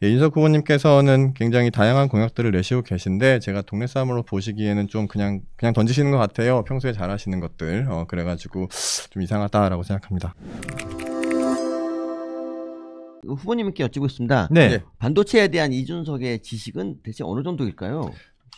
예, 윤석 후보님께서는 굉장히 다양한 공약들을 내시고 계신데 제가 동네 싸움으로 보시기에는 좀 그냥 그냥 던지시는 것 같아요. 평소에 잘하시는 것들 어, 그래가지고 좀 이상하다라고 생각합니다. 후보님께 여쭙고 있습니다. 네. 예. 반도체에 대한 이준석의 지식은 대체 어느 정도일까요?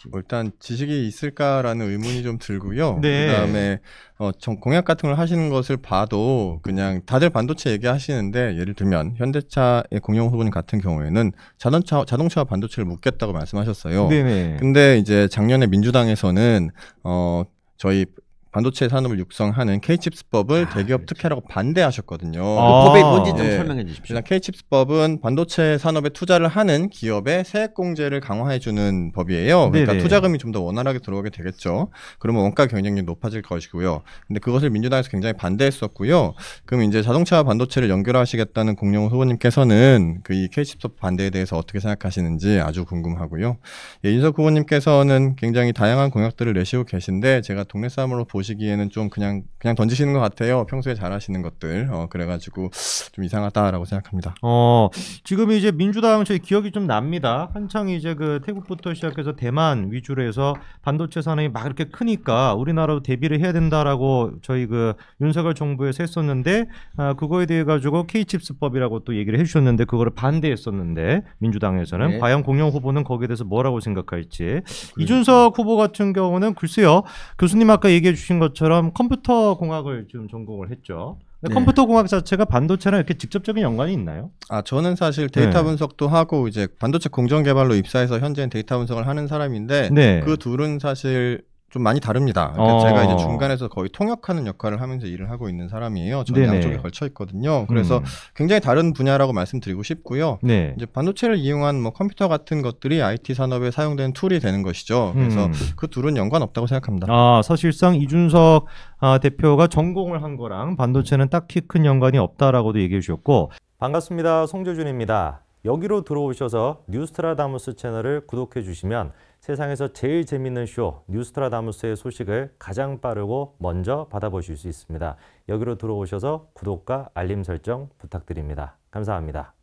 뭐 일단 지식이 있을까라는 의문이 좀 들고요. 네. 그다음에 어, 공약 같은 걸 하시는 것을 봐도 그냥 다들 반도체 얘기하시는데 예를 들면 현대차의 공용 후보님 같은 경우에는 자동차 자동차와 반도체를 묶겠다고 말씀하셨어요. 네 근데 이제 작년에 민주당에서는 어 저희 반도체 산업을 육성하는 K칩스법을 아, 대기업 그렇지. 특혜라고 반대하셨거든요. 아, 그 법이 뭔지 좀 네. 설명해 주십시오. 일단 K칩스법은 반도체 산업에 투자를 하는 기업의 세액 공제를 강화해 주는 법이에요. 그러니까 네네. 투자금이 좀 더 원활하게 들어오게 되겠죠. 그러면 원가 경쟁력이 높아질 것이고요. 근데 그것을 민주당에서 굉장히 반대했었고요. 그럼 이제 자동차와 반도체를 연결하시겠다는 공영 후보님께서는 그 이 K칩스법 반대에 대해서 어떻게 생각하시는지 아주 궁금하고요. 예, 윤석 후보님께서는 굉장히 다양한 공약들을 내시고 계신데 제가 동네 싸움으로 보 보시기에는 좀 그냥 그냥 던지시는 것 같아요. 평소에 잘하시는 것들. 어, 그래가지고 좀 이상하다라고 생각합니다. 어, 지금 이제 민주당 저희 기억이 좀 납니다. 한창 이제 그 태국부터 시작해서 대만 위주로 해서 반도체 산업이 막 이렇게 크니까 우리나라도 대비를 해야 된다라고 저희 그 윤석열 정부에서 했었는데 아, 그거에 대해 가지고 K칩스법이라고 또 얘기를 해주셨는데 그거를 반대했었는데 민주당에서는 네. 과연 공영 후보는 거기에 대해서 뭐라고 생각할지 그러니 이준석 후보 같은 경우는 글쎄요 교수님 아까 얘기해 주신 주신 것처럼 컴퓨터 공학을 지금 전공을 했죠. 네. 컴퓨터 공학 자체가 반도체랑 이렇게 직접적인 연관이 있나요? 아 저는 사실 데이터 네. 분석도 하고 이제 반도체 공정 개발로 입사해서 현재는 데이터 분석을 하는 사람인데 네. 그 둘은 사실 좀 많이 다릅니다. 그러니까 어. 제가 이제 중간에서 거의 통역하는 역할을 하면서 일을 하고 있는 사람이에요. 전 네네. 양쪽에 걸쳐 있거든요. 그래서 음. 굉장히 다른 분야라고 말씀드리고 싶고요. 네. 이제 반도체를 이용한 뭐 컴퓨터 같은 것들이 IT 산업에 사용되는 툴이 되는 것이죠. 그래서 음. 그 둘은 연관 없다고 생각합니다. 아 사실상 이준석 아, 대표가 전공을 한 거랑 반도체는 딱히 큰 연관이 없다라고도 얘기해 주셨고 반갑습니다. 송재준입니다. 여기로 들어오셔서 뉴스트라다무스 채널을 구독해 주시면. 세상에서 제일 재밌는 쇼 뉴스트라다무스의 소식을 가장 빠르고 먼저 받아보실 수 있습니다. 여기로 들어오셔서 구독과 알림 설정 부탁드립니다. 감사합니다.